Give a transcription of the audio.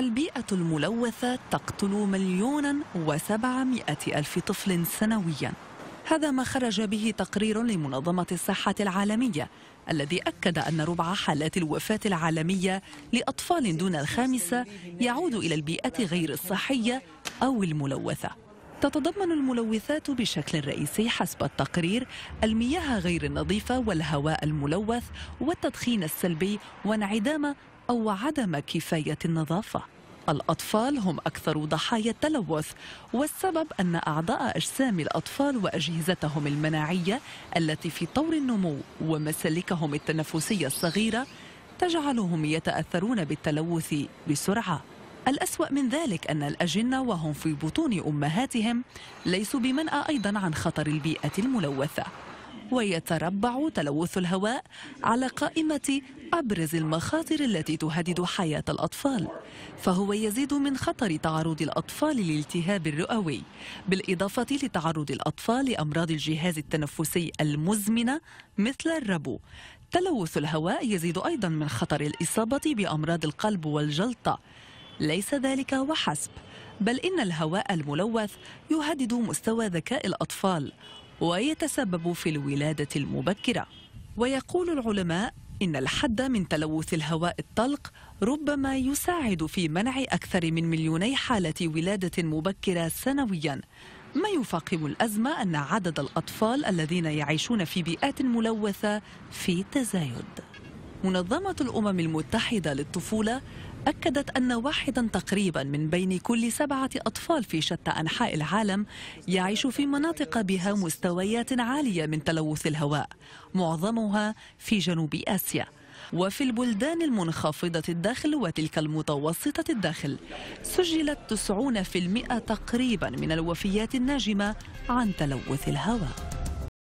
البيئة الملوثة تقتل مليونا وسبعمائة ألف طفل سنويا هذا ما خرج به تقرير لمنظمة الصحة العالمية الذي أكد أن ربع حالات الوفاة العالمية لأطفال دون الخامسة يعود إلى البيئة غير الصحية أو الملوثة تتضمن الملوثات بشكل رئيسي حسب التقرير المياه غير النظيفة والهواء الملوث والتدخين السلبي وانعدام أو عدم كفاية النظافة الأطفال هم أكثر ضحايا التلوث والسبب أن أعضاء أجسام الأطفال وأجهزتهم المناعية التي في طور النمو ومسالكهم التنفسية الصغيرة تجعلهم يتأثرون بالتلوث بسرعة الأسوأ من ذلك أن الأجنة وهم في بطون أمهاتهم ليسوا بمنأى أيضا عن خطر البيئة الملوثة ويتربع تلوث الهواء على قائمة أبرز المخاطر التي تهدد حياة الأطفال فهو يزيد من خطر تعرض الأطفال للالتهاب الرئوي بالإضافة لتعرض الأطفال لأمراض الجهاز التنفسي المزمنة مثل الربو تلوث الهواء يزيد أيضا من خطر الإصابة بأمراض القلب والجلطة ليس ذلك وحسب بل إن الهواء الملوث يهدد مستوى ذكاء الأطفال ويتسبب في الولادة المبكرة ويقول العلماء إن الحد من تلوث الهواء الطلق ربما يساعد في منع أكثر من مليوني حالة ولادة مبكرة سنوياً ما يفاقم الأزمة أن عدد الأطفال الذين يعيشون في بيئات ملوثة في تزايد منظمة الأمم المتحدة للطفولة أكدت أن واحدا تقريبا من بين كل سبعة أطفال في شتى أنحاء العالم يعيش في مناطق بها مستويات عالية من تلوث الهواء معظمها في جنوب آسيا وفي البلدان المنخفضة الدخل وتلك المتوسطة الدخل سجلت 90% تقريبا من الوفيات الناجمة عن تلوث الهواء